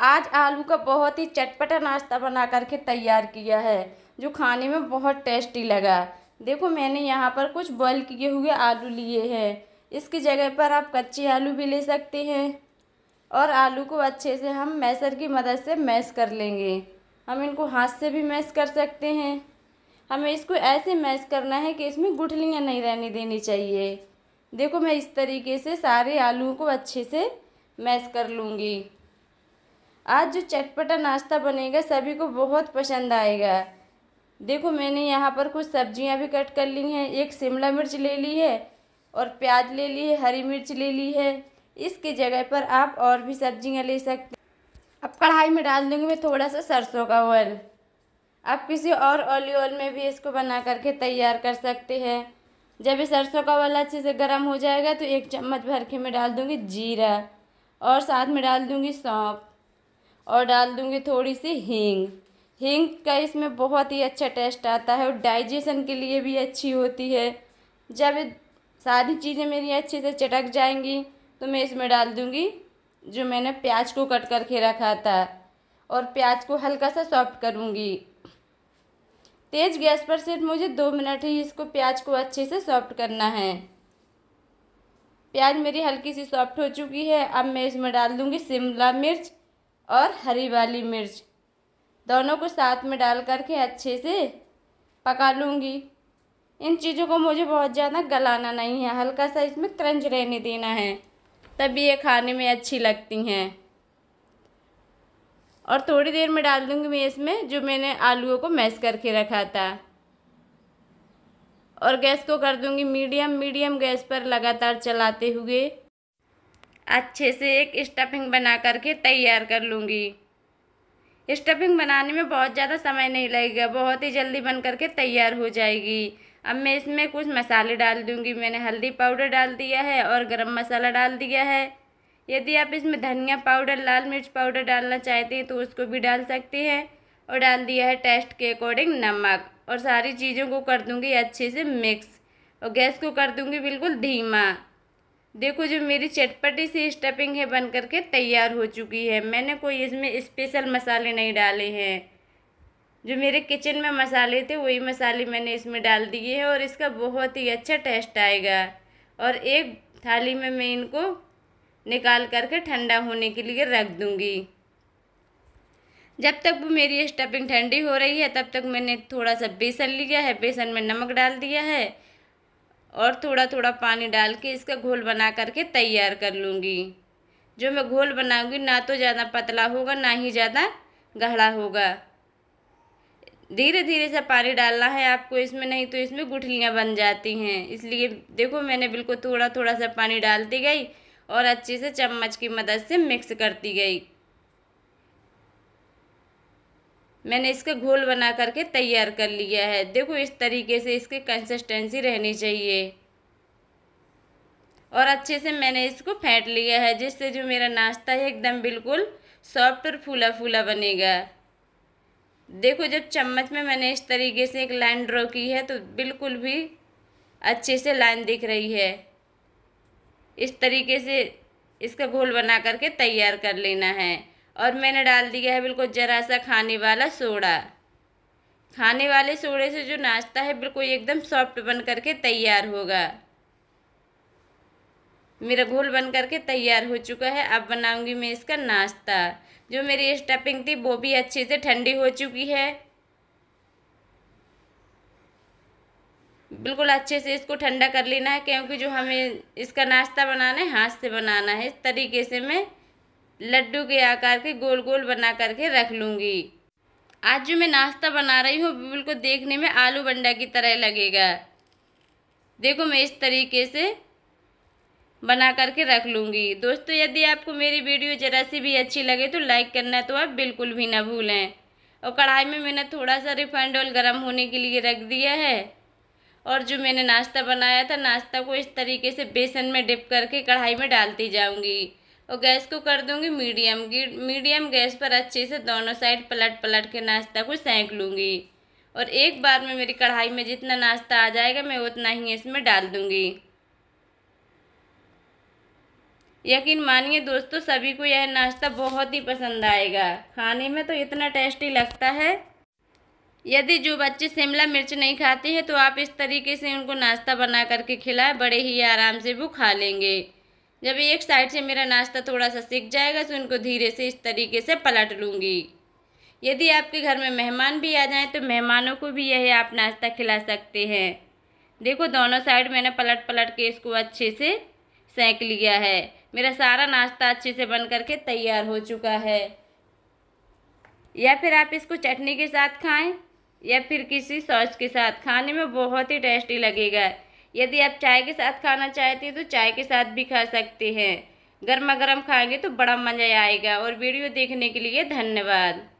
आज आलू का बहुत ही चटपटा नाश्ता बना करके तैयार किया है जो खाने में बहुत टेस्टी लगा देखो मैंने यहाँ पर कुछ बॉयल किए हुए आलू लिए हैं इसकी जगह पर आप कच्चे आलू भी ले सकते हैं और आलू को अच्छे से हम मैसर की मदद से मैश कर लेंगे हम इनको हाथ से भी मैश कर सकते हैं हमें इसको ऐसे मैश करना है कि इसमें गुठलियाँ नहीं रहने देनी चाहिए देखो मैं इस तरीके से सारे आलू को अच्छे से मैश कर लूँगी आज जो चटपटा नाश्ता बनेगा सभी को बहुत पसंद आएगा देखो मैंने यहाँ पर कुछ सब्जियाँ भी कट कर ली हैं एक शिमला मिर्च ले ली है और प्याज ले ली है हरी मिर्च ले ली है इसके जगह पर आप और भी सब्जियाँ ले सकते अब कढ़ाई में डाल दूँगी मैं थोड़ा सा सरसों का ऑयल आप किसी और ऑली ऑयल में भी इसको बना करके तैयार कर सकते हैं जब ये सरसों का ऑयल अच्छे से गर्म हो जाएगा तो एक चम्मच भर के मैं डाल दूँगी जीरा और साथ में डाल दूँगी सौंफ और डाल दूँगी थोड़ी सी हींग हींग का इसमें बहुत ही अच्छा टेस्ट आता है और डाइजेशन के लिए भी अच्छी होती है जब सारी चीज़ें मेरी अच्छे से चटक जाएंगी तो मैं इसमें डाल दूँगी जो मैंने प्याज को कट करके रखा था और प्याज को हल्का सा सॉफ्ट करूँगी तेज़ गैस पर सिर्फ मुझे दो मिनट ही इसको प्याज को अच्छे से सॉफ्ट करना है प्याज मेरी हल्की सी सॉफ्ट हो चुकी है अब मैं इसमें डाल दूँगी शिमला मिर्च और हरी वाली मिर्च दोनों को साथ में डाल करके अच्छे से पका लूँगी इन चीज़ों को मुझे बहुत ज़्यादा गलाना नहीं है हल्का सा इसमें क्रंच रहने देना है तभी ये खाने में अच्छी लगती हैं और थोड़ी देर में डाल दूँगी मैं इसमें जो मैंने आलूओं को मैश करके रखा था और गैस को कर दूँगी मीडियम मीडियम गैस पर लगातार चलाते हुए अच्छे से एक स्टफिंग बना करके तैयार कर लूँगी स्टफिंग बनाने में बहुत ज़्यादा समय नहीं लगेगा बहुत ही जल्दी बन करके तैयार हो जाएगी अब मैं इसमें कुछ मसाले डाल दूँगी मैंने हल्दी पाउडर डाल दिया है और गरम मसाला डाल दिया है यदि आप इसमें धनिया पाउडर लाल मिर्च पाउडर डालना चाहते हैं तो उसको भी डाल सकते हैं और डाल दिया है टेस्ट के अकॉर्डिंग नमक और सारी चीज़ों को कर दूँगी अच्छे से मिक्स और गैस को कर दूँगी बिल्कुल धीमा देखो जो मेरी चटपटी सी स्टफिंग है बन करके तैयार हो चुकी है मैंने कोई इसमें स्पेशल मसाले नहीं डाले हैं जो मेरे किचन में मसाले थे वही मसाले मैंने इसमें डाल दिए हैं और इसका बहुत ही अच्छा टेस्ट आएगा और एक थाली में मैं इनको निकाल करके ठंडा होने के लिए रख दूँगी जब तक वो मेरी स्टफिंग ठंडी हो रही है तब तक मैंने थोड़ा सा बेसन लिया है बेसन में नमक डाल दिया है और थोड़ा थोड़ा पानी डाल के इसका घोल बना करके तैयार कर लूँगी जो मैं घोल बनाऊँगी ना तो ज़्यादा पतला होगा ना ही ज़्यादा गाढ़ा होगा धीरे धीरे से पानी डालना है आपको इसमें नहीं तो इसमें गुठलियाँ बन जाती हैं इसलिए देखो मैंने बिल्कुल थोड़ा थोड़ा सा पानी डालती गई और अच्छे से चम्मच की मदद से मिक्स करती गई मैंने इसका घोल बना करके तैयार कर लिया है देखो इस तरीके से इसकी कंसिस्टेंसी रहनी चाहिए और अच्छे से मैंने इसको फेंट लिया है जिससे जो मेरा नाश्ता है एकदम बिल्कुल सॉफ्ट और फूला फूला बनेगा देखो जब चम्मच में मैंने इस तरीके से एक लाइन ड्रॉ की है तो बिल्कुल भी अच्छे से लाइन दिख रही है इस तरीके से इसका घोल बना करके तैयार कर लेना है और मैंने डाल दिया है बिल्कुल ज़रा सा खाने वाला सोडा खाने वाले सोडे से जो नाश्ता है बिल्कुल एकदम सॉफ्ट बन करके तैयार होगा मेरा घोल बन करके तैयार हो चुका है अब बनाऊंगी मैं इसका नाश्ता जो मेरी स्टफिंग थी वो भी अच्छे से ठंडी हो चुकी है बिल्कुल अच्छे से इसको ठंडा कर लेना है क्योंकि जो हमें इसका नाश्ता बनाना है हाथ से बनाना है इस तरीके से मैं लड्डू के आकार के गोल गोल बना करके रख लूँगी आज जो मैं नाश्ता बना रही हूँ बिल्कुल को देखने में आलू बंडा की तरह लगेगा देखो मैं इस तरीके से बना करके रख लूँगी दोस्तों यदि आपको मेरी वीडियो ज़रा सी भी अच्छी लगे तो लाइक करना तो आप बिल्कुल भी ना भूलें और कढ़ाई में मैंने थोड़ा सा रिफाइंड ऑयल गर्म होने के लिए रख दिया है और जो मैंने नाश्ता बनाया था नाश्ता को इस तरीके से बेसन में डिप करके कढ़ाई में डालती जाऊँगी और गैस को कर दूंगी मीडियम मीडियम गैस पर अच्छे से दोनों साइड पलट पलट के नाश्ता को सेंक लूँगी और एक बार में मेरी कढ़ाई में जितना नाश्ता आ जाएगा मैं उतना ही इसमें डाल दूँगी यकीन मानिए दोस्तों सभी को यह नाश्ता बहुत ही पसंद आएगा खाने में तो इतना टेस्टी लगता है यदि जो बच्चे शिमला मिर्च नहीं खाते हैं तो आप इस तरीके से उनको नाश्ता बना करके खिलाएं बड़े ही आराम से वो खा लेंगे जब एक साइड से मेरा नाश्ता थोड़ा सा सीख जाएगा तो इनको धीरे से इस तरीके से पलट लूँगी यदि आपके घर में मेहमान भी आ जाएँ तो मेहमानों को भी यह आप नाश्ता खिला सकते हैं देखो दोनों साइड मैंने पलट पलट के इसको अच्छे से सेंक लिया है मेरा सारा नाश्ता अच्छे से बन करके तैयार हो चुका है या फिर आप इसको चटनी के साथ खाएं या फिर किसी सॉस के साथ खाने में बहुत ही टेस्टी लगेगा यदि आप चाय के साथ खाना चाहते हैं तो चाय के साथ भी खा सकते हैं गर्मा गर्म खाएंगे तो बड़ा मज़ा आएगा और वीडियो देखने के लिए धन्यवाद